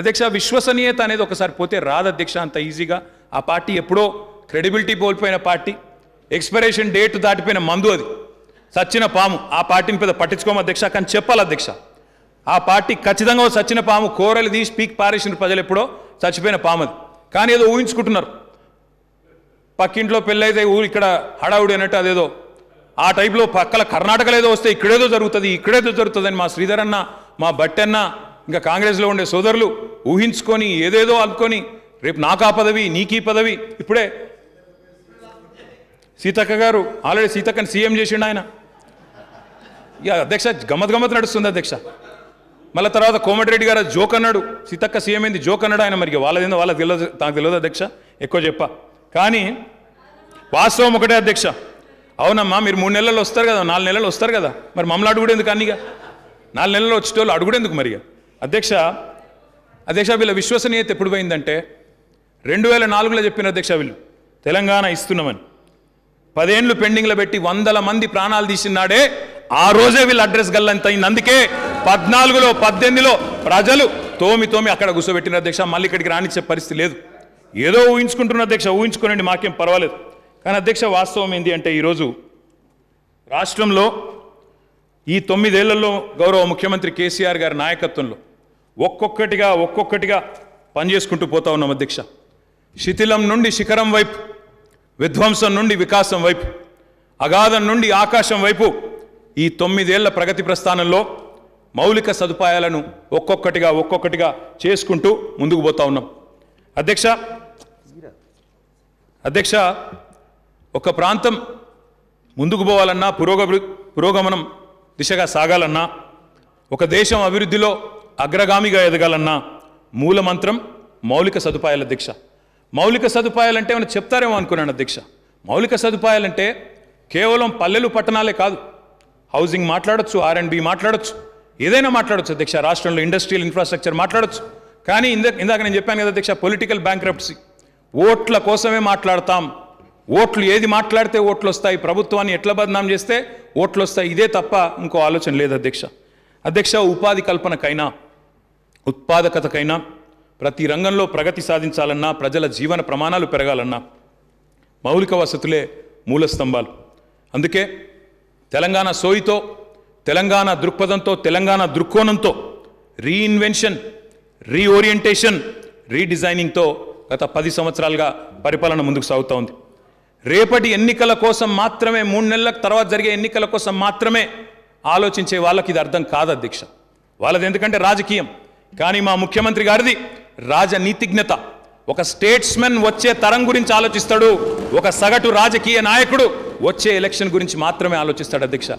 అధ్యక్ష విశ్వసనీయత అనేది ఒకసారి పోతే రాదు అధ్యక్ష అంత ఈజీగా ఆ పార్టీ ఎప్పుడో క్రెడిబిలిటీ కోల్పోయిన పార్టీ ఎక్స్పైరేషన్ డేట్ దాటిపోయిన మందు అది సచ్చిన పాము ఆ పార్టీని పెద్ద పట్టించుకోము అధ్యక్ష కానీ చెప్పాలి అధ్యక్ష ఆ పార్టీ ఖచ్చితంగా సచ్చిన పాము కోరలు తీసి పీక్ పారేసిన ప్రజలు ఎప్పుడో చచ్చిపోయిన పాము అది కానీ ఏదో ఊహించుకుంటున్నారు పక్కింట్లో పెళ్ళైతే ఊరు ఇక్కడ హడావుడి అన్నట్టు అదేదో ఆ టైప్లో పక్కల కర్ణాటకలో ఏదో వస్తే ఇక్కడేదో జరుగుతుంది ఇక్కడేదో జరుగుతుందని మా శ్రీధరన్న మా బట్టన్న ఇంకా కాంగ్రెస్లో ఉండే సోదరులు ఊహించుకొని ఏదేదో అనుకొని రేపు నాకు ఆ పదవి నీకీ పదవి ఇప్పుడే సీతక్క గారు ఆల్రెడీ సీతక్కని సీఎం చేసిండు ఆయన ఇక అధ్యక్ష గమ్మత్ గమ్మత్ నడుస్తుంది అధ్యక్ష మళ్ళీ తర్వాత కోమటిరెడ్డి గారు జోక్ అన్నాడు సీతక్క సీఎం ఏంది జోక్ అన్నాడు ఆయన మరి వాళ్ళదేందో వాళ్ళకి తెలియదు నాకు తెలియదు అధ్యక్ష ఎక్కువ చెప్ప కానీ వాస్తవం ఒకటే అధ్యక్ష అవునమ్మా మీరు మూడు నెలలు వస్తారు కదా నాలుగు నెలలు వస్తారు కదా మరి మమ్మల్ని అడుగుడేందుకు ఎందుకు అన్నిగా నాలుగు నెలలు వచ్చేటోళ్ళు అడుగుడేందుకు మరిగా అధ్యక్ష అధ్యక్ష వీళ్ళ విశ్వసనీయత ఎప్పుడు పోయిందంటే రెండు వేల నాలుగులో చెప్పిన అధ్యక్ష వీళ్ళు తెలంగాణ ఇస్తున్నామని పదేండ్లు పెండింగ్లో పెట్టి వందల మంది ప్రాణాలు తీసినాడే ఆ రోజే వీళ్ళ అడ్రస్ అయింది అందుకే పద్నాలుగులో పద్దెనిమిదిలో ప్రజలు తోమి తోమి అక్కడ కూర్చోబెట్టిన అధ్యక్ష మళ్ళీ ఇక్కడికి రాణించే పరిస్థితి లేదు ఏదో ఊహించుకుంటున్న అధ్యక్ష ఊహించుకోనండి మాకేం పర్వాలేదు కానీ అధ్యక్ష వాస్తవం ఏంటి అంటే ఈరోజు రాష్ట్రంలో ఈ తొమ్మిదేళ్లలో గౌరవ ముఖ్యమంత్రి కేసీఆర్ గారి నాయకత్వంలో ఒక్కొక్కటిగా ఒక్కొక్కటిగా పనిచేసుకుంటూ పోతా ఉన్నాం అధ్యక్ష శిథిలం నుండి శిఖరం వైపు విధ్వంసం నుండి వికాసం వైపు అగాధం నుండి ఆకాశం వైపు ఈ తొమ్మిదేళ్ల ప్రగతి ప్రస్థానంలో మౌలిక సదుపాయాలను ఒక్కొక్కటిగా ఒక్కొక్కటిగా చేసుకుంటూ ముందుకు పోతా ఉన్నాం అధ్యక్ష అధ్యక్ష ఒక ప్రాంతం ముందుకు పోవాలన్నా పురోగమనం దిశగా సాగాలన్నా ఒక దేశం అభివృద్ధిలో అగ్రగామిగా ఎదగాలన్నా మూలమంత్రం మౌలిక సదుపాయాల దీక్ష మౌలిక సదుపాయాలంటే ఏమైనా చెప్తారేమో అనుకున్నాను దీక్ష మౌలిక సదుపాయాలంటే కేవలం పల్లెలు పట్టణాలే కాదు హౌసింగ్ మాట్లాడొచ్చు ఆర్ అండ్ బి మాట్లాడొచ్చు ఏదైనా మాట్లాడొచ్చు అధ్యక్ష రాష్ట్రంలో ఇండస్ట్రియల్ ఇన్ఫ్రాస్ట్రక్చర్ మాట్లాడొచ్చు కానీ ఇందా ఇందాక నేను చెప్పాను కదా అధ్యక్ష పొలిటికల్ బ్యాంక్ ఓట్ల కోసమే మాట్లాడతాం ఓట్లు ఏది మాట్లాడితే ఓట్లు వస్తాయి ప్రభుత్వాన్ని ఎట్లా బదనాం చేస్తే ఓట్లు వస్తాయి ఇదే తప్ప ఇంకో ఆలోచన లేదు అధ్యక్ష అధ్యక్ష ఉపాధి కల్పనకైనా ఉత్పాదకతకైనా ప్రతి రంగంలో ప్రగతి సాధించాలన్నా ప్రజల జీవన ప్రమాణాలు పెరగాలన్నా మౌలిక వసతులే మూల స్తంభాలు అందుకే తెలంగాణ సోయితో తెలంగాణ దృక్పథంతో తెలంగాణ దృక్కోణంతో రీఇన్వెన్షన్ రీఓరియంటేషన్ రీడిజైనింగ్తో గత పది సంవత్సరాలుగా పరిపాలన ముందుకు సాగుతూ ఉంది రేపటి ఎన్నికల కోసం మాత్రమే మూడు నెలల తర్వాత జరిగే ఎన్నికల కోసం మాత్రమే ఆలోచించే వాళ్ళకి ఇది అర్థం కాదు అధ్యక్ష వాళ్ళది ఎందుకంటే రాజకీయం కానీ మా ముఖ్యమంత్రి గారిది రాజనీతిజ్ఞత ఒక స్టేట్స్మెన్ వచ్చే తరం గురించి ఆలోచిస్తాడు ఒక సగటు రాజకీయ నాయకుడు వచ్చే ఎలక్షన్ గురించి మాత్రమే ఆలోచిస్తాడు అధ్యక్ష